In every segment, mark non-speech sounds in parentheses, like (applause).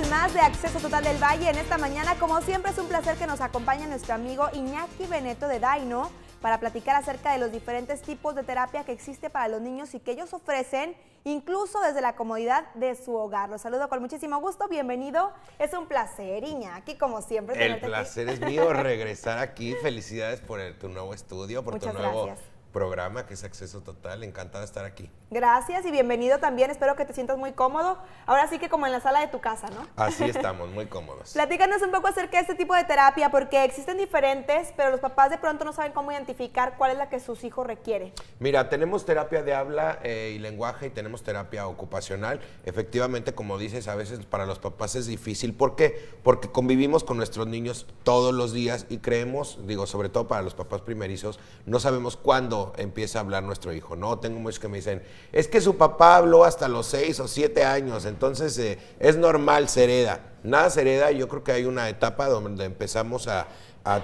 con más de Acceso Total del Valle. En esta mañana, como siempre, es un placer que nos acompañe nuestro amigo Iñaki Beneto de Daino para platicar acerca de los diferentes tipos de terapia que existe para los niños y que ellos ofrecen, incluso desde la comodidad de su hogar. Los saludo con muchísimo gusto, bienvenido. Es un placer, Iñaki, como siempre. El placer es mío regresar aquí. Felicidades por tu nuevo estudio, por tu nuevo... Gracias programa que es Acceso Total. Encantada de estar aquí. Gracias y bienvenido también. Espero que te sientas muy cómodo. Ahora sí que como en la sala de tu casa, ¿no? Así (laughs) estamos, muy cómodos. Platícanos un poco acerca de este tipo de terapia porque existen diferentes, pero los papás de pronto no saben cómo identificar cuál es la que sus hijos requieren. Mira, tenemos terapia de habla eh, y lenguaje y tenemos terapia ocupacional. Efectivamente, como dices, a veces para los papás es difícil. ¿Por qué? Porque convivimos con nuestros niños todos los días y creemos, digo, sobre todo para los papás primerizos, no sabemos cuándo empieza a hablar nuestro hijo. No, tengo muchos que me dicen, es que su papá habló hasta los seis o siete años, entonces eh, es normal, se hereda. Nada se hereda, yo creo que hay una etapa donde empezamos a,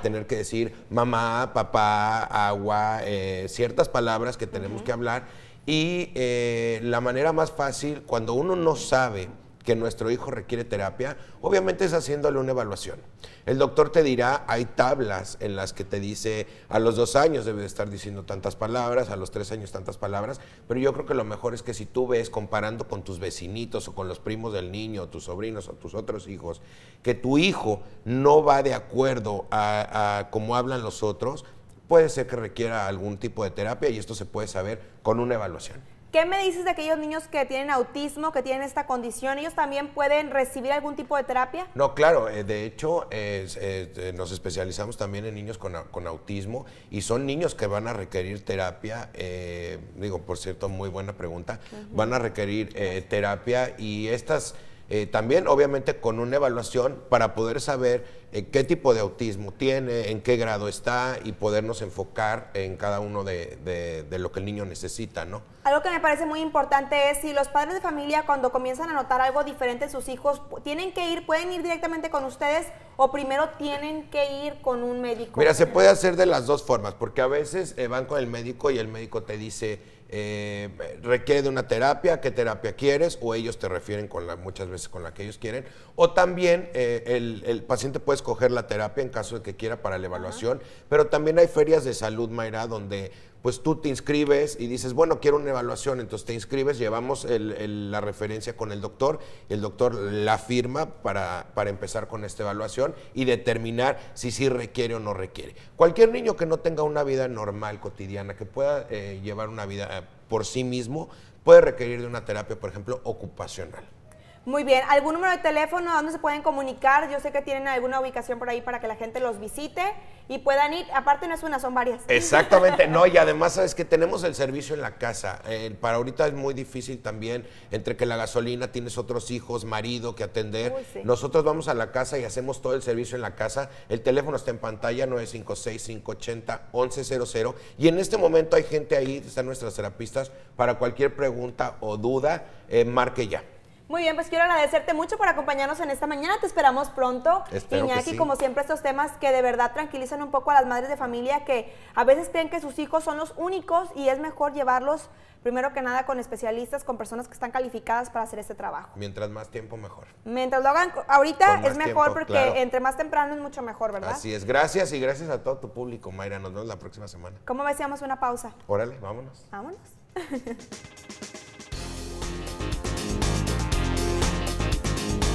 tener que decir mamá, papá, agua, eh, ciertas palabras que tenemos que hablar. Y eh, la manera más fácil, cuando uno no sabe que nuestro hijo requiere terapia, obviamente es haciéndole una evaluación. El doctor te dirá, hay tablas en las que te dice, a los dos años debe de estar diciendo tantas palabras, a los tres años tantas palabras, pero yo creo que lo mejor es que si tú ves comparando con tus vecinitos o con los primos del niño, tus sobrinos o tus otros hijos, que tu hijo no va de acuerdo a, a cómo hablan los otros, puede ser que requiera algún tipo de terapia y esto se puede saber con una evaluación. ¿Qué me dices de aquellos niños que tienen autismo, que tienen esta condición? ¿Ellos también pueden recibir algún tipo de terapia? No, claro. Eh, de hecho, eh, nos especializamos también en niños con, autismo y son niños que van a requerir terapia. Eh, digo, por cierto, muy buena pregunta. Van a requerir terapia y estas eh, también obviamente con una evaluación para poder saber eh, qué tipo de autismo tiene, en qué grado está y podernos enfocar en cada uno de, lo que el niño necesita, ¿no? Algo que me parece muy importante es si los padres de familia cuando comienzan a notar algo diferente en sus hijos, ¿tienen que ir, pueden ir directamente con ustedes o primero tienen que ir con un médico? Mira, se puede hacer de las dos formas, porque a veces eh, van con el médico y el médico te dice eh, requiere de una terapia, qué terapia quieres, o ellos te refieren con la, muchas veces con la que ellos quieren, o también eh, el, paciente puede escoger la terapia en caso de que quiera para la evaluación, pero también hay ferias de salud, Mayra, donde pues tú te inscribes y dices, bueno, quiero una evaluación, entonces te inscribes, llevamos la referencia con el doctor, el doctor la firma para, empezar con esta evaluación y determinar si sí requiere o no requiere. Cualquier niño que no tenga una vida normal, cotidiana, que pueda eh, llevar una vida eh, por sí mismo, puede requerir de una terapia, por ejemplo, ocupacional. Muy bien, ¿algún número de teléfono donde se pueden comunicar? Yo sé que tienen alguna ubicación por ahí para que la gente los visite y puedan ir. Aparte no es una, son varias. Exactamente, no, y (laughs) además sabes que tenemos el servicio en la casa. para ahorita es muy difícil también, entre que la gasolina, tienes otros hijos, marido que atender. Nosotros vamos a la casa y hacemos todo el servicio en la casa. El teléfono está en pantalla, 956-580-1100. Y en este momento hay gente ahí, están nuestras terapistas, para cualquier pregunta o duda, eh, marque ya. Muy bien, pues quiero agradecerte mucho por acompañarnos en esta mañana. Te esperamos pronto. Espero Iñaki, como siempre, estos temas que de verdad tranquilizan un poco a las madres de familia que a veces creen que sus hijos son los únicos y es mejor llevarlos primero que nada con especialistas, con personas que están calificadas para hacer este trabajo. Mientras más tiempo, mejor. Mientras lo hagan ahorita es mejor porque entre más temprano es mucho mejor, ¿verdad? Así es. Gracias y gracias a todo tu público, Mayra. Nos vemos la próxima semana. ¿Cómo decíamos una pausa? Órale, vámonos. Vámonos. (laughs)